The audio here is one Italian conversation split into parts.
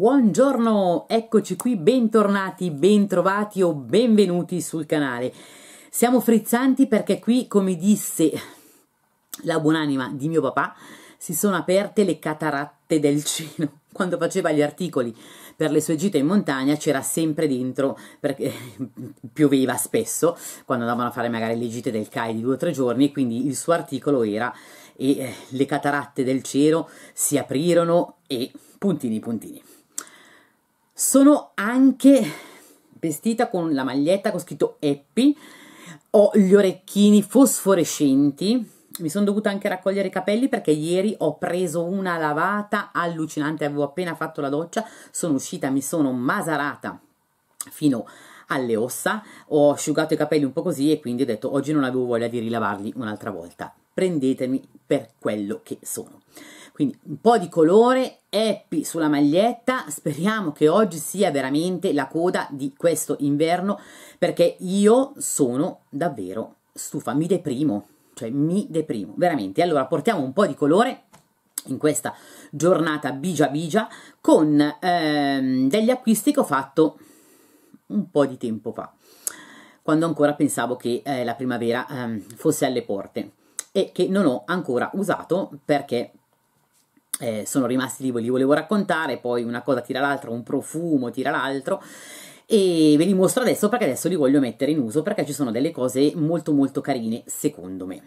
Buongiorno, eccoci qui, bentornati, bentrovati o benvenuti sul canale. Siamo frizzanti perché qui, come disse la buonanima di mio papà, si sono aperte le cataratte del cielo. Quando faceva gli articoli per le sue gite in montagna c'era sempre dentro, perché pioveva spesso, quando andavano a fare magari le gite del CAI di due o tre giorni, e quindi il suo articolo era e eh, le cataratte del cielo si aprirono e puntini puntini. Sono anche vestita con la maglietta con scritto Happy, ho gli orecchini fosforescenti, mi sono dovuta anche raccogliere i capelli perché ieri ho preso una lavata allucinante, avevo appena fatto la doccia, sono uscita, mi sono masarata fino alle ossa, ho asciugato i capelli un po' così e quindi ho detto oggi non avevo voglia di rilavarli un'altra volta, prendetemi per quello che sono. Quindi un po' di colore, happy sulla maglietta, speriamo che oggi sia veramente la coda di questo inverno perché io sono davvero stufa, mi deprimo, cioè mi deprimo, veramente. Allora portiamo un po' di colore in questa giornata bigia bigia con ehm, degli acquisti che ho fatto un po' di tempo fa, quando ancora pensavo che eh, la primavera ehm, fosse alle porte e che non ho ancora usato perché eh, sono rimasti lì, li volevo raccontare, poi una cosa tira l'altra, un profumo tira l'altro e ve li mostro adesso perché adesso li voglio mettere in uso perché ci sono delle cose molto molto carine secondo me.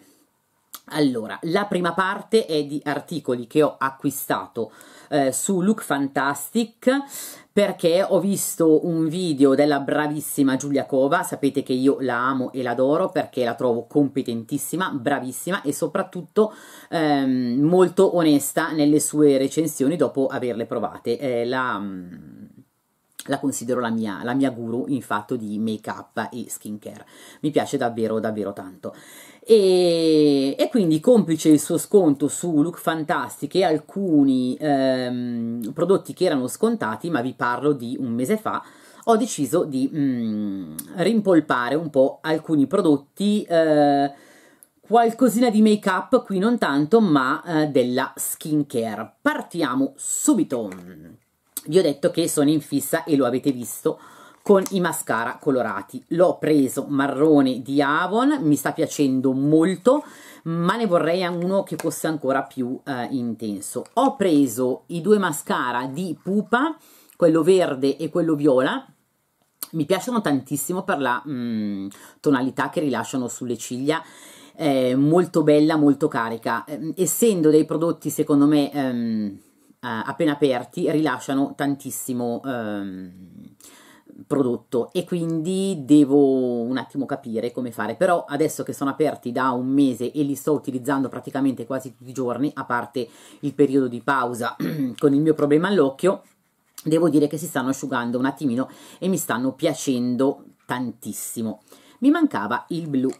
Allora, la prima parte è di articoli che ho acquistato eh, su Look Fantastic perché ho visto un video della bravissima Giulia Cova, sapete che io la amo e l'adoro perché la trovo competentissima, bravissima e soprattutto ehm, molto onesta nelle sue recensioni dopo averle provate. Eh, la, mm, la considero la mia, la mia, guru in fatto di make up e skincare. Mi piace davvero, davvero tanto. E, e, quindi complice il suo sconto su Look Fantastic e alcuni ehm, prodotti che erano scontati, ma vi parlo di un mese fa, ho deciso di mm, rimpolpare un po' alcuni prodotti, eh, qualcosina di make up, qui non tanto, ma eh, della skincare. Partiamo subito. Vi ho detto che sono in fissa e lo avete visto con i mascara colorati. L'ho preso marrone di Avon, mi sta piacendo molto, ma ne vorrei uno che fosse ancora più eh, intenso. Ho preso i due mascara di Pupa, quello verde e quello viola, mi piacciono tantissimo per la mh, mm, tonalità che rilasciano sulle ciglia eh, molto bella, molto carica eh, essendo dei prodotti secondo me ehm, eh, appena aperti rilasciano tantissimo ehm, prodotto e quindi devo un attimo capire come fare però adesso che sono aperti da un mese e li sto utilizzando praticamente quasi tutti i giorni a parte il periodo di pausa con il mio problema all'occhio devo dire che si stanno asciugando un attimino e mi stanno piacendo tantissimo mi mancava il blu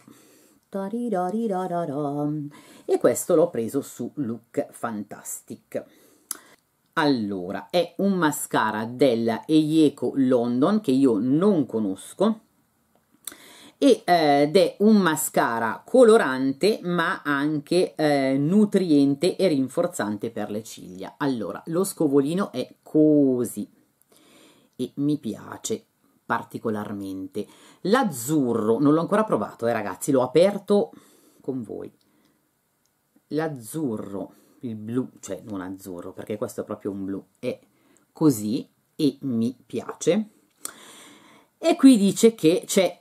e questo l'ho preso su Look Fantastic allora, è un mascara della Eieco London che io non conosco eh, ed è un mascara colorante ma anche eh, nutriente e rinforzante per le ciglia. Allora, lo scovolino è così e mi piace particolarmente. L'azzurro, non l'ho ancora provato eh ragazzi, l'ho aperto con voi. L'azzurro il blu, cioè non azzurro, perché questo è proprio un blu, è così e mi piace. E qui dice che c'è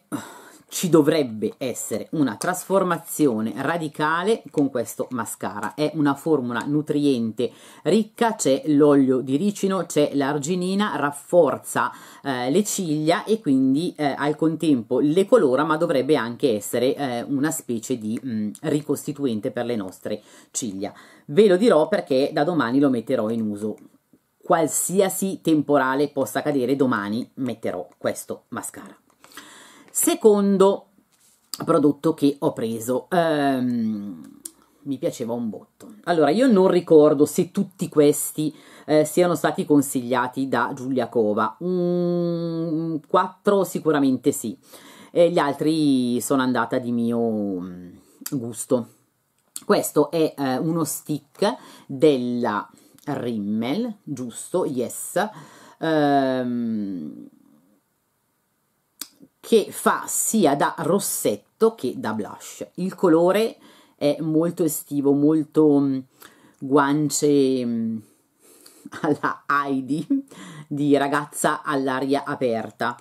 ci dovrebbe essere una trasformazione radicale con questo mascara. È una formula nutriente ricca, c'è l'olio di ricino, c'è l'arginina, rafforza eh, le ciglia e quindi eh, al contempo le colora, ma dovrebbe anche essere eh, una specie di mh, mm, ricostituente per le nostre ciglia. Ve lo dirò perché da domani lo metterò in uso qualsiasi temporale possa cadere, domani metterò questo mascara. Secondo prodotto che ho preso. Ehm, mi piaceva un botto. Allora, io non ricordo se tutti questi eh, siano stati consigliati da Giulia Cova. Mm, quattro sicuramente sì. E gli altri sono andata di mio mm, gusto. Questo è eh, uno stick della Rimmel, giusto? Yes. Ehm, che fa sia da rossetto che da blush. Il colore è molto estivo, molto mm, guance mm, alla Heidi di ragazza all'aria aperta.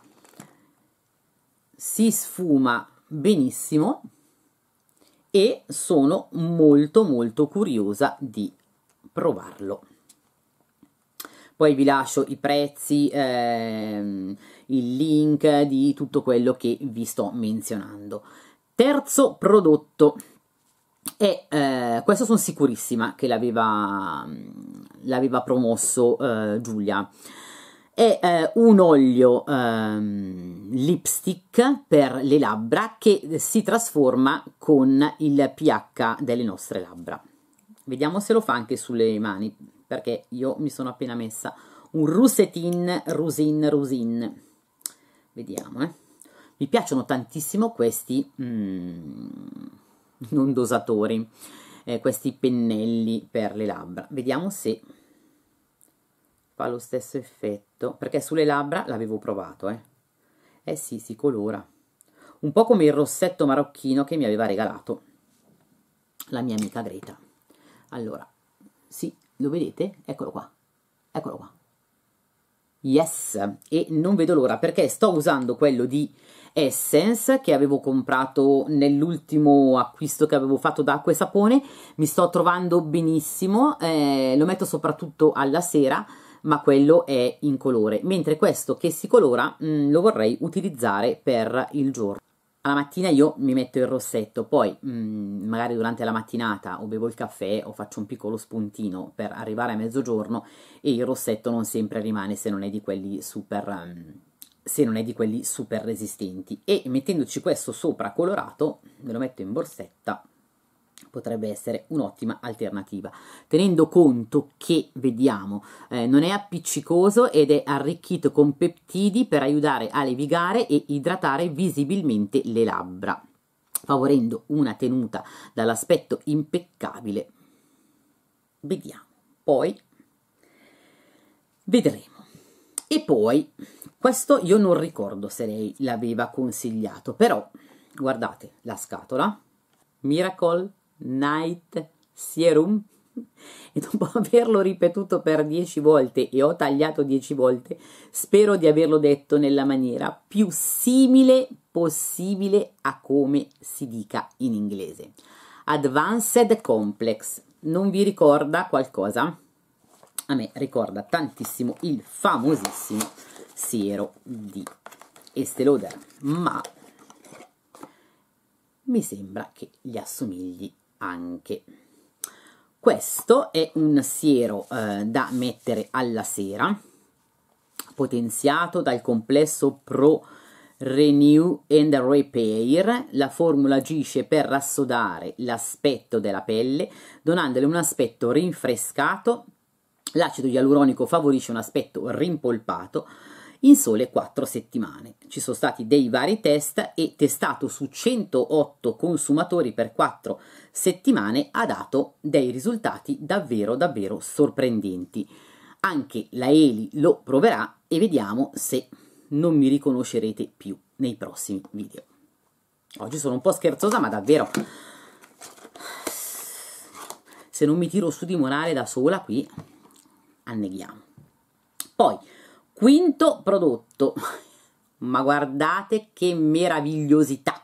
Si sfuma benissimo e sono molto molto curiosa di provarlo. Poi vi lascio i prezzi, ehm, il link di tutto quello che vi sto menzionando. Terzo prodotto, e eh, questo sono sicurissima che l'aveva, promosso eh, Giulia. È eh, un olio ehm, lipstick per le labbra che si trasforma con il pH delle nostre labbra. Vediamo se lo fa anche sulle mani perché io mi sono appena messa un rusetin, rusin, rusin. Vediamo, eh. Mi piacciono tantissimo questi mm, non dosatori, eh, questi pennelli per le labbra. Vediamo se fa lo stesso effetto, perché sulle labbra l'avevo provato, eh. Eh sì, si colora. Un po' come il rossetto marocchino che mi aveva regalato la mia amica Greta. Allora, sì, lo vedete? Eccolo qua, eccolo qua. Yes, e non vedo l'ora perché sto usando quello di Essence che avevo comprato nell'ultimo acquisto che avevo fatto da acqua e sapone, mi sto trovando benissimo, eh, lo metto soprattutto alla sera, ma quello è in colore, mentre questo che si colora mh, mm, lo vorrei utilizzare per il giorno alla mattina io mi metto il rossetto, poi mh, mhmm, magari durante la mattinata o bevo il caffè o faccio un piccolo spuntino per arrivare a mezzogiorno e il rossetto non sempre rimane se non è di quelli super... Um, se non è di quelli super resistenti e mettendoci questo sopra colorato me lo metto in borsetta potrebbe essere un'ottima alternativa tenendo conto che vediamo eh, non è appiccicoso ed è arricchito con peptidi per aiutare a levigare e idratare visibilmente le labbra favorendo una tenuta dall'aspetto impeccabile vediamo poi vedremo e poi questo io non ricordo se lei l'aveva consigliato però guardate la scatola miracle Night Serum e dopo averlo ripetuto per 10 volte e ho tagliato 10 volte, spero di averlo detto nella maniera più simile possibile a come si dica in inglese. Advanced Complex. Non vi ricorda qualcosa? A me ricorda tantissimo il famosissimo siero di Estée Lauder, ma mi sembra che gli assomigli anche. Questo è un siero eh, da mettere alla sera, potenziato dal complesso Pro Renew and Repair. La formula agisce per rassodare l'aspetto della pelle, donandole un aspetto rinfrescato. L'acido ialuronico favorisce un aspetto rimpolpato in sole 4 settimane. Ci sono stati dei vari test e testato su 108 consumatori per 4 settimane settimane ha dato dei risultati davvero davvero sorprendenti. Anche la Eli lo proverà e vediamo se non mi riconoscerete più nei prossimi video. Oggi sono un po' scherzosa ma davvero se non mi tiro su di morale da sola qui anneghiamo. Poi quinto prodotto ma guardate che meravigliosità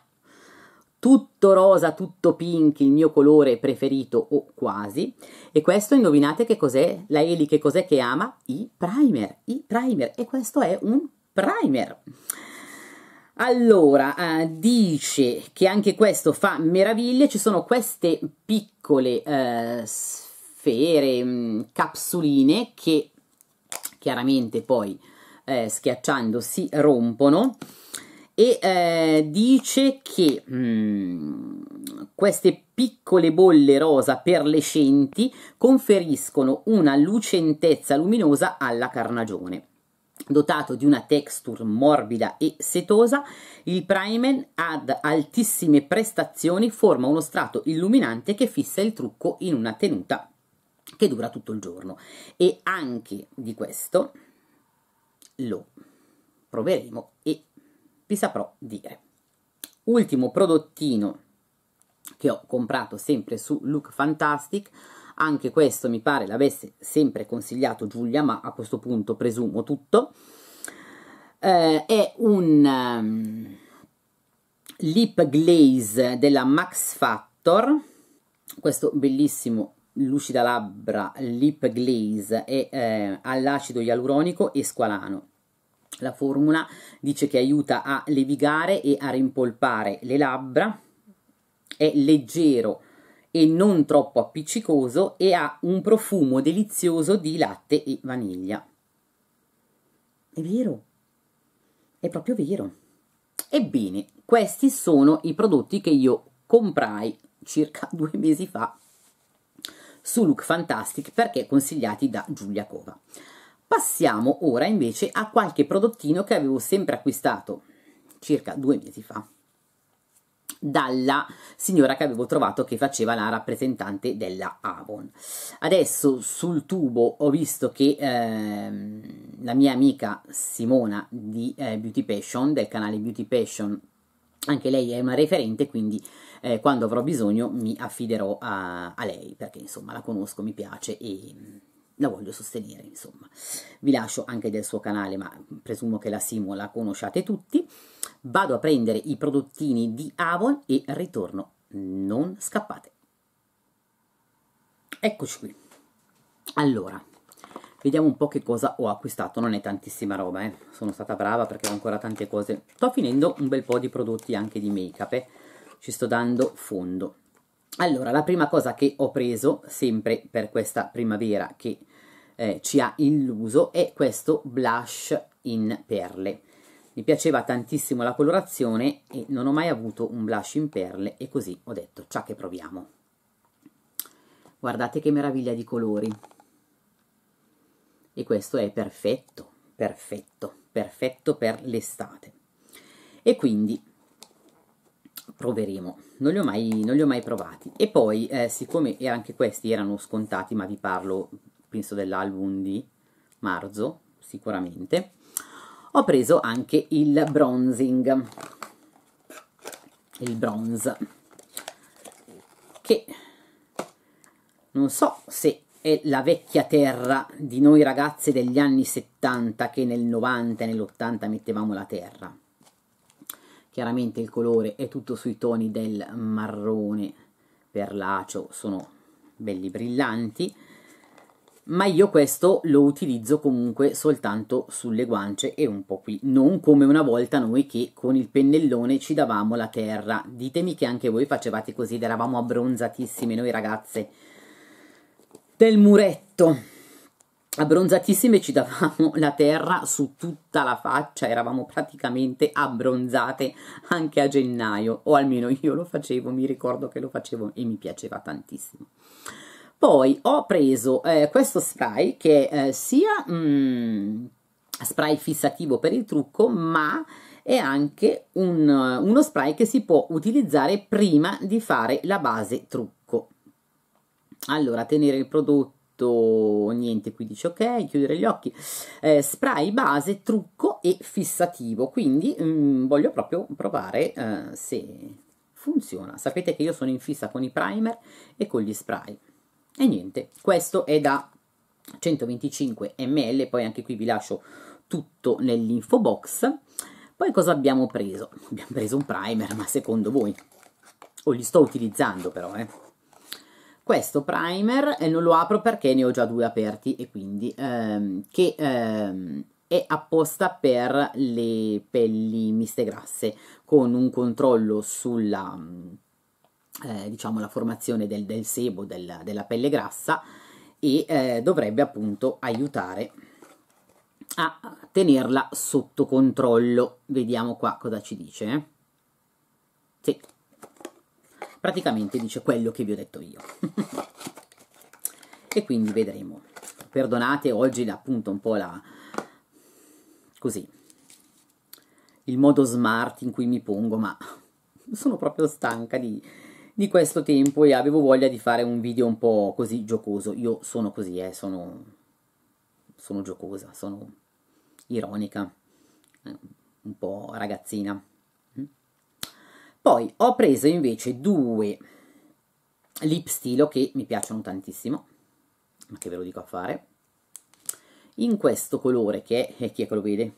tutto rosa, tutto pink, il mio colore preferito o quasi. E questo indovinate che cos'è? La Eli che cos'è che ama? I primer, i primer. E questo è un primer. Allora, eh, dice che anche questo fa meraviglie, ci sono queste piccole eh, sfere, mh, mm, capsuline che chiaramente poi eh, schiacciando si rompono e eh, dice che mh, mm, queste piccole bolle rosa perlescenti conferiscono una lucentezza luminosa alla carnagione. Dotato di una texture morbida e setosa, il primer ad altissime prestazioni forma uno strato illuminante che fissa il trucco in una tenuta che dura tutto il giorno. E anche di questo lo proveremo e vi saprò dire. Ultimo prodottino che ho comprato sempre su Look Fantastic, anche questo mi pare l'avesse sempre consigliato Giulia, ma a questo punto presumo tutto, eh, è un um, lip glaze della Max Factor, questo bellissimo lucida labbra lip glaze è eh, all'acido ialuronico e squalano la formula dice che aiuta a levigare e a rimpolpare le labbra, è leggero e non troppo appiccicoso e ha un profumo delizioso di latte e vaniglia. È vero, è proprio vero. Ebbene, questi sono i prodotti che io comprai circa due mesi fa su Look Fantastic perché consigliati da Giulia Cova. Passiamo ora invece a qualche prodottino che avevo sempre acquistato circa due mesi fa dalla signora che avevo trovato che faceva la rappresentante della Avon. Adesso sul tubo ho visto che ehm, la mia amica Simona di eh, Beauty Passion, del canale Beauty Passion, anche lei è una referente, quindi eh, quando avrò bisogno mi affiderò a, a, lei, perché insomma la conosco, mi piace e la voglio sostenere, insomma. Vi lascio anche del suo canale, ma presumo che la Simo la conosciate tutti. Vado a prendere i prodottini di Avon e ritorno. Non scappate. Eccoci qui. Allora, vediamo un po' che cosa ho acquistato. Non è tantissima roba, eh. Sono stata brava perché ho ancora tante cose. Sto finendo un bel po' di prodotti anche di make-up, eh. Ci sto dando fondo allora, la prima cosa che ho preso, sempre per questa primavera che eh, ci ha illuso, è questo blush in perle. Mi piaceva tantissimo la colorazione e non ho mai avuto un blush in perle e così ho detto, ciao che proviamo. Guardate che meraviglia di colori. E questo è perfetto, perfetto, perfetto per l'estate. E quindi proveremo non li ho mai, li ho mai provati e poi eh, siccome anche questi erano scontati ma vi parlo penso dell'album di marzo sicuramente ho preso anche il bronzing il bronze che non so se è la vecchia terra di noi ragazze degli anni 70 che nel 90 e nell'80 mettevamo la terra chiaramente il colore è tutto sui toni del marrone perlaceo sono belli brillanti ma io questo lo utilizzo comunque soltanto sulle guance e un po' qui, non come una volta noi che con il pennellone ci davamo la terra. Ditemi che anche voi facevate così ed eravamo abbronzatissime noi ragazze del muretto abbronzatissime ci davamo la terra su tutta la faccia, eravamo praticamente abbronzate anche a gennaio, o almeno io lo facevo, mi ricordo che lo facevo e mi piaceva tantissimo. Poi ho preso eh, questo spray che eh, sia mh, mm, spray fissativo per il trucco, ma è anche un, uno spray che si può utilizzare prima di fare la base trucco. Allora, tenere il prodotto fatto niente qui dice ok chiudere gli occhi eh, spray base trucco e fissativo quindi mh, mm, voglio proprio provare eh, se funziona sapete che io sono in fissa con i primer e con gli spray e niente questo è da 125 ml poi anche qui vi lascio tutto nell'info box poi cosa abbiamo preso abbiamo preso un primer ma secondo voi o li sto utilizzando però eh questo primer eh, non lo apro perché ne ho già due aperti e quindi ehm, che ehm, è apposta per le pelli miste grasse con un controllo sulla mm, eh, diciamo la formazione del, del sebo del, della pelle grassa e eh, dovrebbe appunto aiutare a tenerla sotto controllo vediamo qua cosa ci dice eh. sì praticamente dice quello che vi ho detto io. e quindi vedremo. Perdonate oggi appunto un po' la... così, il modo smart in cui mi pongo, ma sono proprio stanca di, di questo tempo e avevo voglia di fare un video un po' così giocoso. Io sono così, eh, sono, sono giocosa, sono ironica, eh, un po' ragazzina. Poi ho preso invece due lip stilo che mi piacciono tantissimo, ma che ve lo dico a fare, in questo colore che è, eh, chi è che lo vede?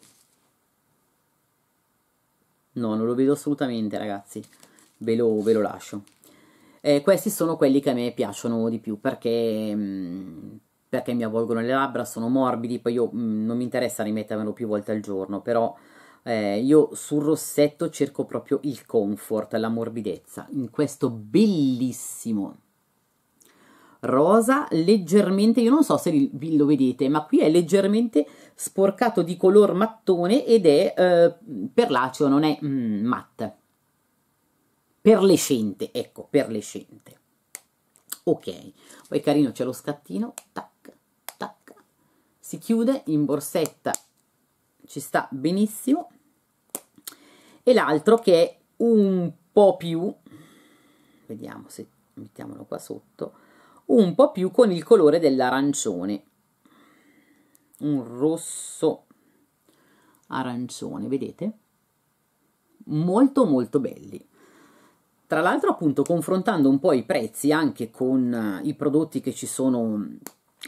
No, non lo vedo assolutamente ragazzi, ve lo, ve lo lascio. Eh, questi sono quelli che a me piacciono di più perché, mh, mm, perché mi avvolgono le labbra, sono morbidi, poi io mh, mm, non mi interessa rimettermelo più volte al giorno, però eh, io sul rossetto cerco proprio il comfort, la morbidezza, in questo bellissimo rosa, leggermente, io non so se lo vedete, ma qui è leggermente sporcato di color mattone ed è eh, perlaceo, non è mm, matte. Perlescente, ecco, perlescente. Ok, poi carino c'è lo scattino, tac, tac, si chiude in borsetta ci sta benissimo e l'altro che è un po' più vediamo se mettiamolo qua sotto un po' più con il colore dell'arancione un rosso arancione vedete molto molto belli tra l'altro appunto confrontando un po' i prezzi anche con eh, i prodotti che ci sono mm,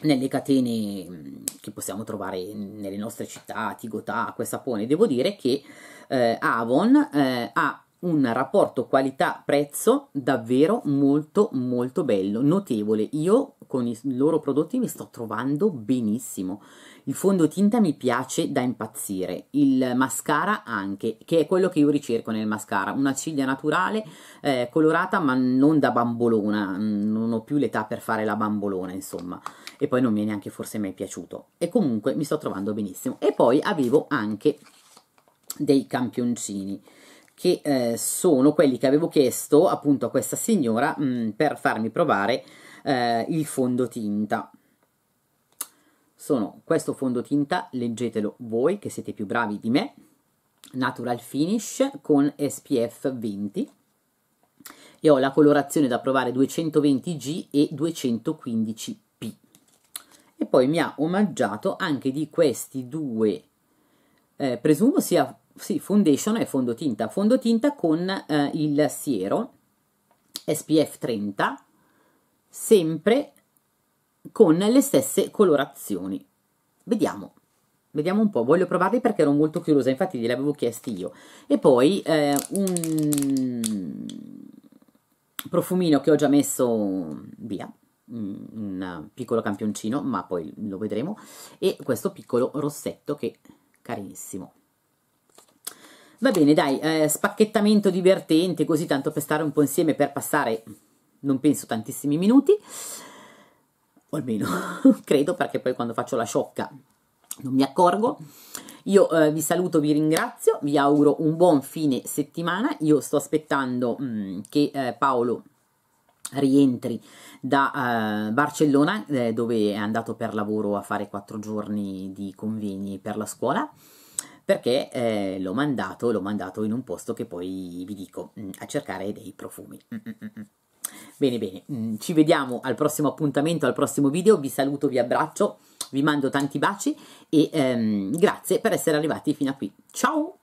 nelle catene mm, che possiamo trovare nelle nostre città, Tigotà, Acque Sapone, devo dire che eh, Avon eh, ha un rapporto qualità-prezzo davvero molto molto bello, notevole. Io con i loro prodotti mi sto trovando benissimo. Il fondotinta mi piace da impazzire, il mascara anche, che è quello che io ricerco nel mascara, una ciglia naturale, eh, colorata ma non da bambolona, mm, non ho più l'età per fare la bambolona insomma, e poi non mi è neanche forse mai piaciuto. E comunque mi sto trovando benissimo. E poi avevo anche dei campioncini che eh, sono quelli che avevo chiesto appunto a questa signora mh, mm, per farmi provare eh, il fondotinta. Sono questo fondotinta, leggetelo voi che siete più bravi di me, Natural Finish con SPF 20 e ho la colorazione da provare 220G e 215P. E poi mi ha omaggiato anche di questi due, eh, presumo sia sì, foundation e fondotinta, fondotinta con eh, il siero SPF 30 sempre con le stesse colorazioni. Vediamo. Vediamo un po', voglio provarli perché ero molto curiosa, infatti gliel'avevo chiesti io. E poi eh, un profumino che ho già messo via, un piccolo campioncino, ma poi lo vedremo, e questo piccolo rossetto che è carinissimo. Va bene, dai, eh, spacchettamento divertente, così tanto per stare un po' insieme, per passare non penso tantissimi minuti, o almeno credo perché poi quando faccio la sciocca non mi accorgo. Io eh, vi saluto, vi ringrazio, vi auguro un buon fine settimana. Io sto aspettando mh, mm, che eh, Paolo rientri da eh, Barcellona eh, dove è andato per lavoro a fare quattro giorni di convegni per la scuola perché eh, l'ho mandato, mandato in un posto che poi vi dico mh, mm, a cercare dei profumi. Mm -mm -mm. mm. Bene, bene, mm, ci vediamo al prossimo appuntamento, al prossimo video, vi saluto, vi abbraccio, vi mando tanti baci e ehm, grazie per essere arrivati fino a qui. Ciao!